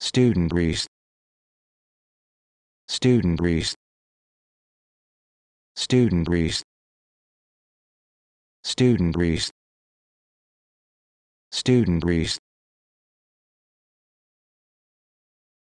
Student Reese. Student Reese. Student Reese. Student Reese. Student Reese.